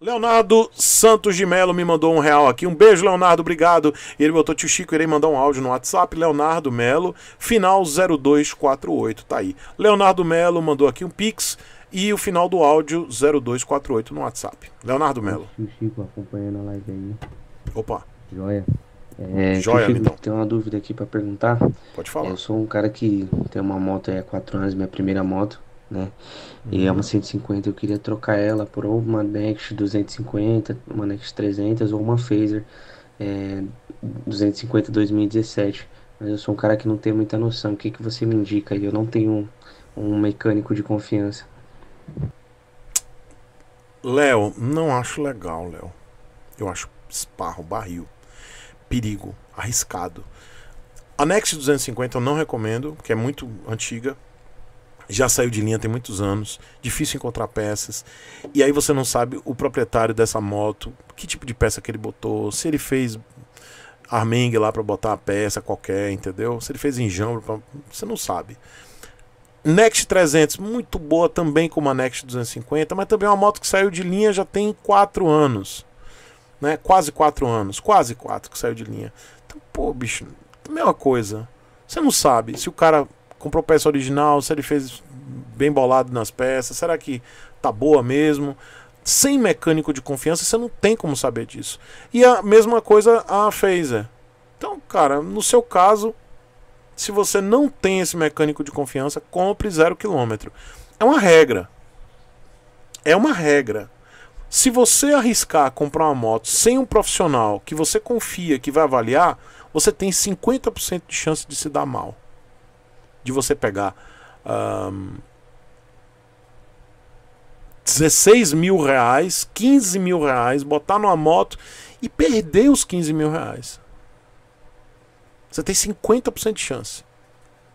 Leonardo Santos de Melo me mandou um real aqui. Um beijo, Leonardo, obrigado. E ele botou tio Chico, irei mandar um áudio no WhatsApp. Leonardo Melo, final 0248, tá aí. Leonardo Melo mandou aqui um pix e o final do áudio 0248 no WhatsApp. Leonardo Melo. Tio Chico acompanhando a live aí. Opa. Joia. É, Joia, Chico, então. Tem uma dúvida aqui para perguntar. Pode falar. Eu sou um cara que tem uma moto há 4 anos, minha primeira moto né? E é a uma 150 uhum. eu queria trocar ela por uma Next 250, uma Next 300 ou uma Phaser é, 250 2017. Mas eu sou um cara que não tem muita noção. O que, que você me indica? Eu não tenho um, um mecânico de confiança. Léo, não acho legal, Léo. Eu acho esparro, barril, perigo, arriscado. A Next 250 eu não recomendo, porque é muito antiga, já saiu de linha tem muitos anos, difícil encontrar peças. E aí você não sabe o proprietário dessa moto, que tipo de peça que ele botou, se ele fez armengue lá para botar a peça qualquer, entendeu? Se ele fez enjambre, pra... você não sabe. Next 300, muito boa também como a Next 250, mas também é uma moto que saiu de linha já tem 4 anos. Né? Quase 4 anos, quase 4 que saiu de linha. Então, pô, bicho, mesma coisa. Você não sabe se o cara comprou peça original, se ele fez bem bolado nas peças, será que tá boa mesmo? Sem mecânico de confiança, você não tem como saber disso. E a mesma coisa a Phaser. Então, cara, no seu caso, se você não tem esse mecânico de confiança, compre zero quilômetro. É uma regra. É uma regra. Se você arriscar comprar uma moto sem um profissional que você confia que vai avaliar, você tem 50% de chance de se dar mal de você pegar um, 16 mil reais, 15 mil reais, botar numa moto e perder os 15 mil reais. Você tem 50% de chance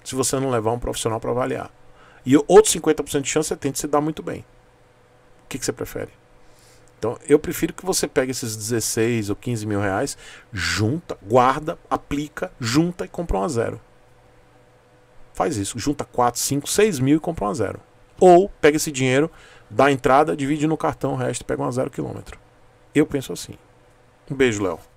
se você não levar um profissional para avaliar. E outros 50% de chance você tem de se dar muito bem. O que, que, você prefere? Então, eu prefiro que você pegue esses 16 ou 15 mil reais, junta, guarda, aplica, junta e compra um a zero. Faz isso. Junta 4, 5, 6 mil e compra uma zero. Ou pega esse dinheiro, dá a entrada, divide no cartão, o resto pega uma zero quilômetro. Eu penso assim. Um beijo, Léo.